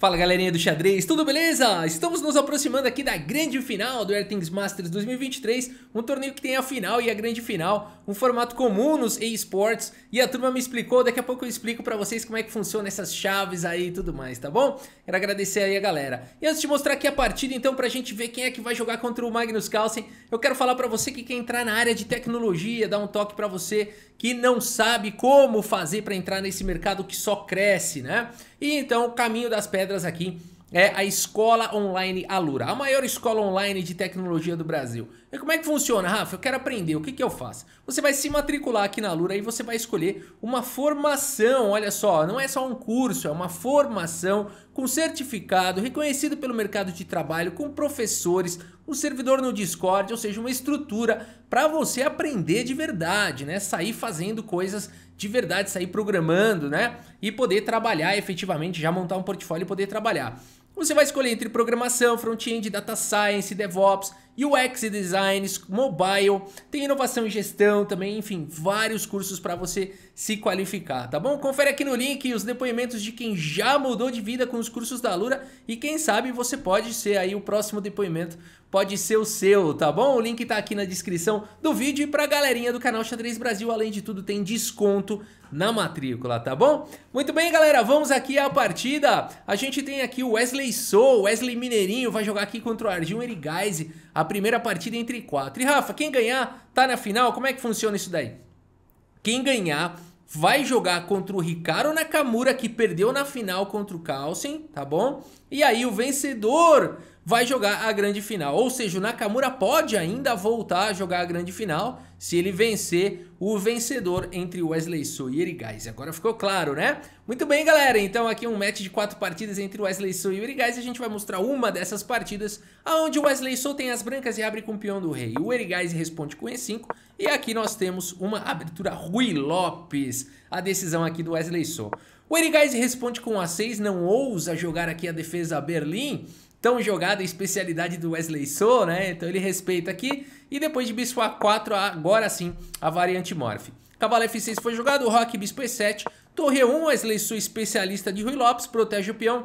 Fala galerinha do xadrez, tudo beleza? Estamos nos aproximando aqui da grande final do Air Masters 2023, um torneio que tem a final e a grande final, um formato comum nos eSports, e a turma me explicou, daqui a pouco eu explico para vocês como é que funciona essas chaves aí e tudo mais, tá bom? Quero agradecer aí a galera. E antes de mostrar aqui a partida então pra gente ver quem é que vai jogar contra o Magnus Carlsen, eu quero falar para você que quer entrar na área de tecnologia, dar um toque para você que não sabe como fazer para entrar nesse mercado que só cresce, né? E então o caminho das pedras aqui é a escola online Alura, a maior escola online de tecnologia do Brasil. E como é que funciona, Rafa? Eu quero aprender, o que, que eu faço? Você vai se matricular aqui na Alura e você vai escolher uma formação, olha só, não é só um curso, é uma formação com certificado, reconhecido pelo mercado de trabalho, com professores, um servidor no Discord, ou seja, uma estrutura para você aprender de verdade, né? Sair fazendo coisas de verdade sair programando, né? E poder trabalhar efetivamente, já montar um portfólio e poder trabalhar. Você vai escolher entre programação, front-end, data science, DevOps UX Designs, Mobile, tem inovação e gestão também, enfim, vários cursos para você se qualificar, tá bom? Confere aqui no link os depoimentos de quem já mudou de vida com os cursos da Lura e quem sabe você pode ser aí o próximo depoimento, pode ser o seu, tá bom? O link tá aqui na descrição do vídeo e pra galerinha do canal Xadrez Brasil, além de tudo, tem desconto na matrícula, tá bom? Muito bem, galera, vamos aqui à partida. A gente tem aqui o Wesley Sou, Wesley Mineirinho, vai jogar aqui contra o Arjun Erigaise a primeira partida entre quatro. E Rafa, quem ganhar tá na final? Como é que funciona isso daí? Quem ganhar vai jogar contra o Ricardo Nakamura, que perdeu na final contra o Carlsen, tá bom? E aí o vencedor vai jogar a grande final. Ou seja, o Nakamura pode ainda voltar a jogar a grande final se ele vencer o vencedor entre Wesley So e Erigais. Agora ficou claro, né? Muito bem, galera. Então aqui um match de quatro partidas entre Wesley So e Erigais. A gente vai mostrar uma dessas partidas onde o Wesley So tem as brancas e abre com o peão do rei. O Erigais responde com E5. E aqui nós temos uma abertura Rui Lopes. A decisão aqui do Wesley So. O Erigais responde com A6, não ousa jogar aqui a defesa Berlim tão jogada especialidade do Wesley Sou, né? Então ele respeita aqui. E depois de bispo A4, agora sim, a variante Morph. Cavalo F6 foi jogado, Rock, bispo E7. Torre 1, Wesley Sou especialista de Rui Lopes, protege o peão.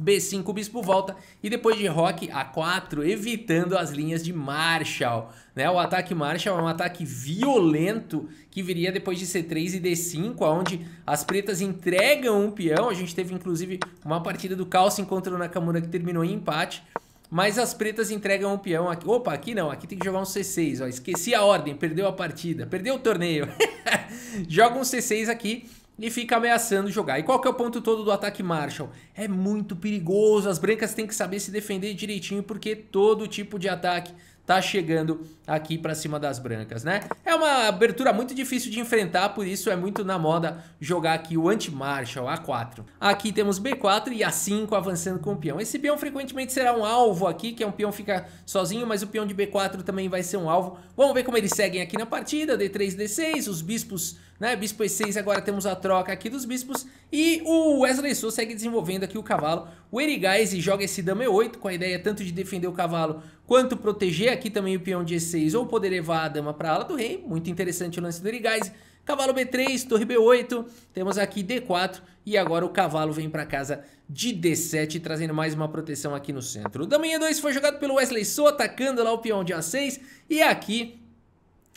B5 bispo volta e depois de rock A4 evitando as linhas de Marshall, né? O ataque Marshall é um ataque violento que viria depois de C3 e D5, onde as pretas entregam um peão. A gente teve inclusive uma partida do se contra o Nakamura que terminou em empate. Mas as pretas entregam um peão aqui. Opa, aqui não, aqui tem que jogar um C6, ó. Esqueci a ordem, perdeu a partida, perdeu o torneio. Joga um C6 aqui e fica ameaçando jogar. E qual que é o ponto todo do ataque Marshall? É muito perigoso, as brancas têm que saber se defender direitinho porque todo tipo de ataque tá chegando aqui para cima das brancas, né? É uma abertura muito difícil de enfrentar, por isso é muito na moda jogar aqui o anti marshall A4. Aqui temos B4 e A5 avançando com o peão. Esse peão frequentemente será um alvo aqui, que é um peão fica sozinho, mas o peão de B4 também vai ser um alvo. Vamos ver como eles seguem aqui na partida, D3, D6, os bispos né? Bispo E6, agora temos a troca aqui dos bispos. E o Wesley Sou segue desenvolvendo aqui o cavalo. O Erigaze joga esse dama E8 com a ideia tanto de defender o cavalo quanto proteger aqui também o peão de E6 ou poder levar a dama para a ala do rei. Muito interessante o lance do Erigaze. Cavalo B3, torre B8, temos aqui D4 e agora o cavalo vem para casa de D7, trazendo mais uma proteção aqui no centro. O dama E2 foi jogado pelo Wesley So atacando lá o peão de A6 e aqui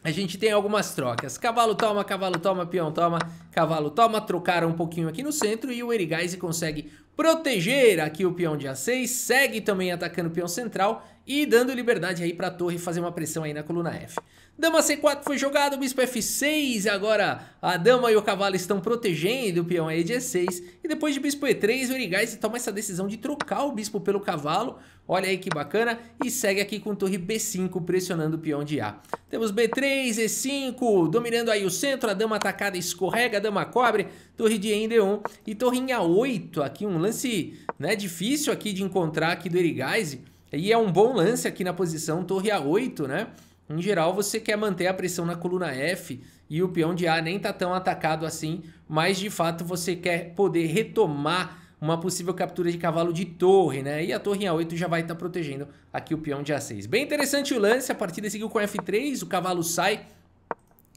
a gente tem algumas trocas. Cavalo toma, cavalo toma, peão toma, cavalo toma. Trocaram um pouquinho aqui no centro e o Erigaise consegue proteger aqui o peão de A6. Segue também atacando o peão central e dando liberdade aí para a torre fazer uma pressão aí na coluna F. Dama C4 foi jogada bispo F6, agora a dama e o cavalo estão protegendo o peão aí de E6. E depois de bispo E3, o Origais toma essa decisão de trocar o bispo pelo cavalo. Olha aí que bacana. E segue aqui com torre B5 pressionando o peão de A. Temos B3, E5, dominando aí o centro. A dama atacada escorrega, a dama cobre. Torre de E em D1 e torre em A8. Aqui um lance né, difícil aqui de encontrar aqui do Erigaize. E é um bom lance aqui na posição torre A8, né? Em geral, você quer manter a pressão na coluna F e o peão de A nem tá tão atacado assim, mas de fato você quer poder retomar uma possível captura de cavalo de torre, né? E a torre em A8 já vai estar tá protegendo aqui o peão de A6. Bem interessante o lance, a partida seguiu com F3, o cavalo sai,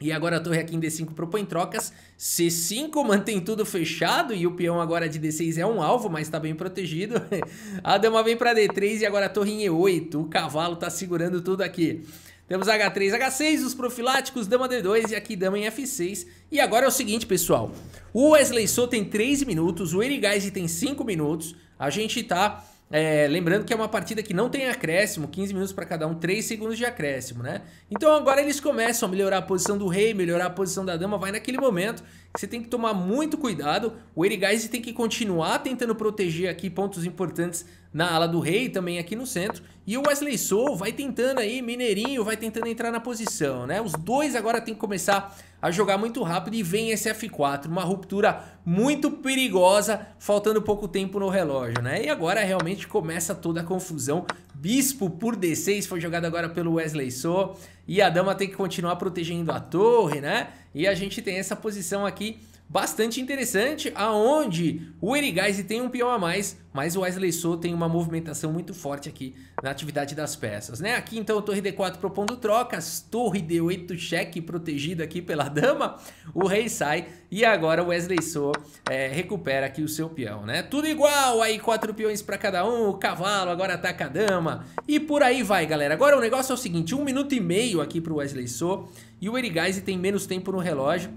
e agora a torre aqui em D5 propõe trocas. C5 mantém tudo fechado e o peão agora de D6 é um alvo, mas está bem protegido. a dama vem para D3 e agora a torre em E8. O cavalo está segurando tudo aqui. Temos H3, H6, os profiláticos, dama D2 e aqui dama em F6. E agora é o seguinte, pessoal. O Wesley Sou tem 3 minutos, o Erigaiz tem 5 minutos. A gente está é, lembrando que é uma partida que não tem acréscimo, 15 minutos para cada um, 3 segundos de acréscimo, né? Então agora eles começam a melhorar a posição do rei, melhorar a posição da dama, vai naquele momento que você tem que tomar muito cuidado. O Erigaiz tem que continuar tentando proteger aqui pontos importantes na ala do rei, também aqui no centro. E o Wesley Sou vai tentando aí, Mineirinho vai tentando entrar na posição, né? Os dois agora tem que começar a jogar muito rápido e vem esse F4, uma ruptura muito perigosa, faltando pouco tempo no relógio, né? E agora realmente começa toda a confusão. Bispo por D6 foi jogado agora pelo Wesley Sou e a dama tem que continuar protegendo a torre, né? E a gente tem essa posição aqui bastante interessante, aonde o Erigaize tem um peão a mais, mas o Wesley Sou tem uma movimentação muito forte aqui na atividade das peças, né? Aqui então torre D4 propondo trocas, torre D8 cheque protegido aqui pela dama, o rei sai e agora o Wesley Sou é, recupera aqui o seu peão, né? Tudo igual, aí quatro peões para cada um, o cavalo agora ataca a dama e por aí vai, galera. Agora o negócio é o seguinte, um minuto e meio aqui para o Wesley Sou e o Erigaize tem menos tempo no relógio,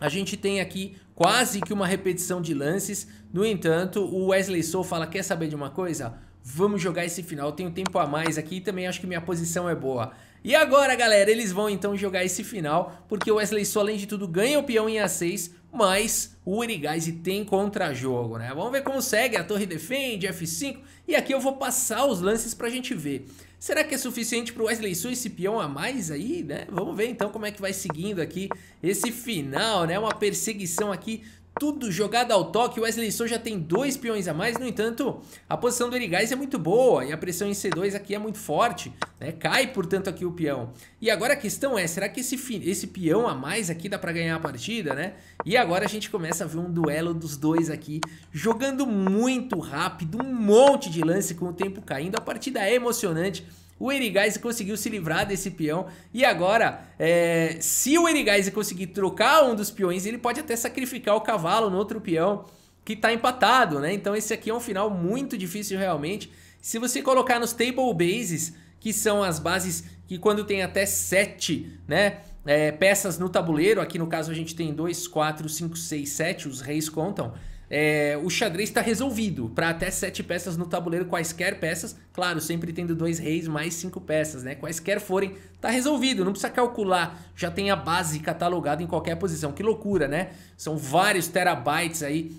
a gente tem aqui quase que uma repetição de lances. No entanto, o Wesley Sou fala: quer saber de uma coisa? Vamos jogar esse final. Eu tenho tempo a mais aqui e também acho que minha posição é boa. E agora, galera, eles vão então jogar esse final, porque o Wesley Sou, além de tudo, ganha o peão em A6, mas o Unigás tem contra-jogo, né? Vamos ver como segue, a torre defende, F5, e aqui eu vou passar os lances pra gente ver. Será que é suficiente para o Wesley Sun esse peão a mais aí, né? Vamos ver então como é que vai seguindo aqui esse final, né? Uma perseguição aqui tudo jogado ao toque. O Wesley Souza já tem dois peões a mais. No entanto, a posição do Erigais é muito boa e a pressão em C2 aqui é muito forte. Né? Cai, portanto, aqui o peão. E agora a questão é, será que esse, esse peão a mais aqui dá para ganhar a partida, né? E agora a gente começa a ver um duelo dos dois aqui, jogando muito rápido, um monte de lance com o tempo caindo. A partida é emocionante. O Erigaze conseguiu se livrar desse peão. E agora, é, se o Erigaze conseguir trocar um dos peões, ele pode até sacrificar o cavalo no outro peão que está empatado, né? Então esse aqui é um final muito difícil realmente. Se você colocar nos table bases, que são as bases que quando tem até 7 né, é, peças no tabuleiro, aqui no caso a gente tem 2, 4, 5, 6, 7, os reis contam é, o xadrez está resolvido para até sete peças no tabuleiro, quaisquer peças, claro, sempre tendo dois reis mais cinco peças, né? Quaisquer forem, tá resolvido, não precisa calcular, já tem a base catalogada em qualquer posição. Que loucura, né? São vários terabytes aí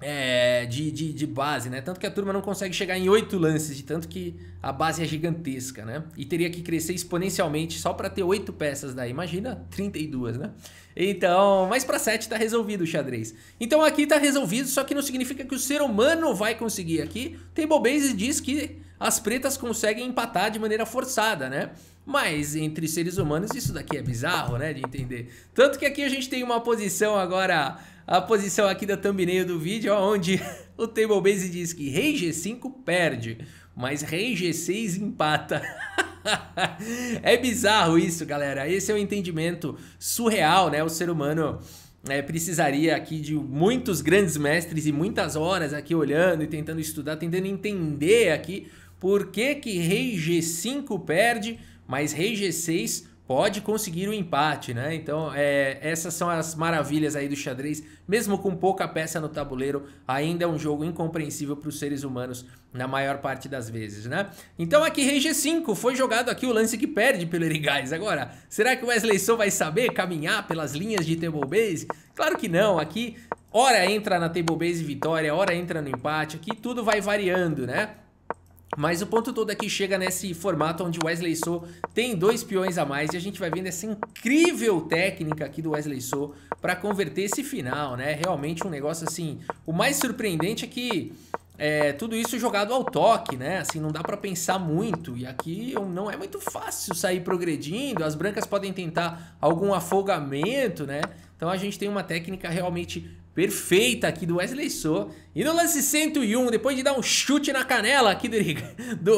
é, de, de, de, base, né? Tanto que a turma não consegue chegar em oito lances, de tanto que a base é gigantesca, né? E teria que crescer exponencialmente só para ter oito peças daí. Imagina 32, né? Então, mas para sete tá resolvido o xadrez. Então aqui tá resolvido, só que não significa que o ser humano vai conseguir aqui. Tablebase diz que as pretas conseguem empatar de maneira forçada, né? Mas entre seres humanos isso daqui é bizarro, né, de entender. Tanto que aqui a gente tem uma posição agora a posição aqui da thumbnail do vídeo, onde o Tablebase diz que rei g5 perde, mas rei g6 empata. é bizarro isso, galera. Esse é um entendimento surreal, né? O ser humano é, precisaria aqui de muitos grandes mestres e muitas horas aqui olhando e tentando estudar, tentando entender aqui por que que rei g5 perde, mas rei g6 pode conseguir o um empate, né? Então, é, essas são as maravilhas aí do xadrez. Mesmo com pouca peça no tabuleiro, ainda é um jogo incompreensível para os seres humanos na maior parte das vezes, né? Então, aqui rei G5, foi jogado aqui o lance que perde pelo Erigais. Agora, será que o Wesley Sou vai saber caminhar pelas linhas de table base? Claro que não, aqui... Hora entra na table base vitória, hora entra no empate, aqui tudo vai variando, né? Mas o ponto todo aqui é chega nesse formato onde Wesley So tem dois peões a mais e a gente vai vendo essa incrível técnica aqui do Wesley So para converter esse final, né? Realmente um negócio assim. O mais surpreendente é que é, tudo isso jogado ao toque, né? Assim, não dá para pensar muito. E aqui não é muito fácil sair progredindo. As brancas podem tentar algum afogamento, né? Então a gente tem uma técnica realmente perfeita aqui do Wesley Sou. E no lance 101, depois de dar um chute na canela aqui do, do,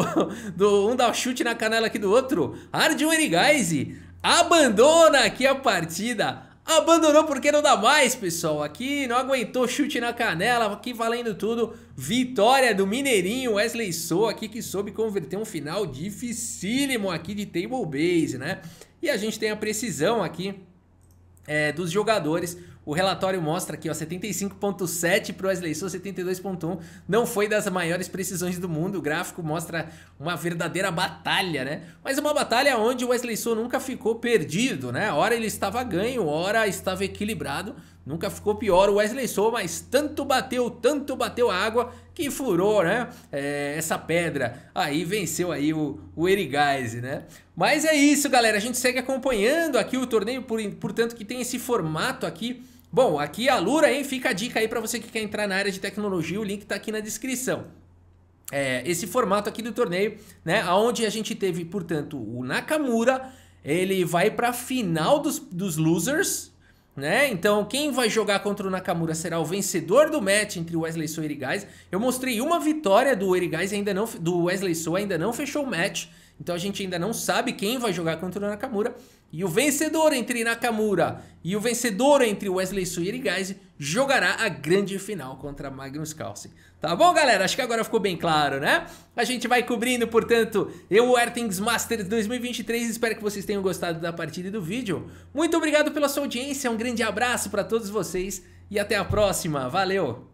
do um dá um chute na canela aqui do outro, Arjun Erigaze abandona aqui a partida. Abandonou porque não dá mais, pessoal. Aqui não aguentou chute na canela, aqui valendo tudo. Vitória do Mineirinho, Wesley Sou aqui que soube converter um final dificílimo aqui de table base, né? E a gente tem a precisão aqui é, dos jogadores. O relatório mostra que 75.7 para o Wesley Souza, 72.1. Não foi das maiores precisões do mundo. O gráfico mostra uma verdadeira batalha, né? Mas uma batalha onde o Wesley Souza nunca ficou perdido, né? Ora ele estava ganho, ora estava equilibrado. Nunca ficou pior o Wesley Souza, mas tanto bateu, tanto bateu a água que furou, né? É, essa pedra. Aí venceu aí o, o Erigaze, né? Mas é isso, galera. A gente segue acompanhando aqui o torneio, por, portanto, que tem esse formato aqui Bom, aqui a Lura, hein? Fica a dica aí para você que quer entrar na área de tecnologia, o link tá aqui na descrição. É, esse formato aqui do torneio, né? Onde a gente teve, portanto, o Nakamura, ele vai pra final dos, dos losers, né? Então, quem vai jogar contra o Nakamura será o vencedor do match entre Wesley So e Erigais. Eu mostrei uma vitória do Erigais ainda não do Wesley So ainda não fechou o match. Então a gente ainda não sabe quem vai jogar contra o Nakamura. E o vencedor entre Nakamura e o vencedor entre Wesley Suyer e Geise jogará a grande final contra Magnus Carlsen. Tá bom, galera? Acho que agora ficou bem claro, né? A gente vai cobrindo, portanto, eu, o Ertings Masters 2023. Espero que vocês tenham gostado da partida e do vídeo. Muito obrigado pela sua audiência, um grande abraço para todos vocês e até a próxima. Valeu!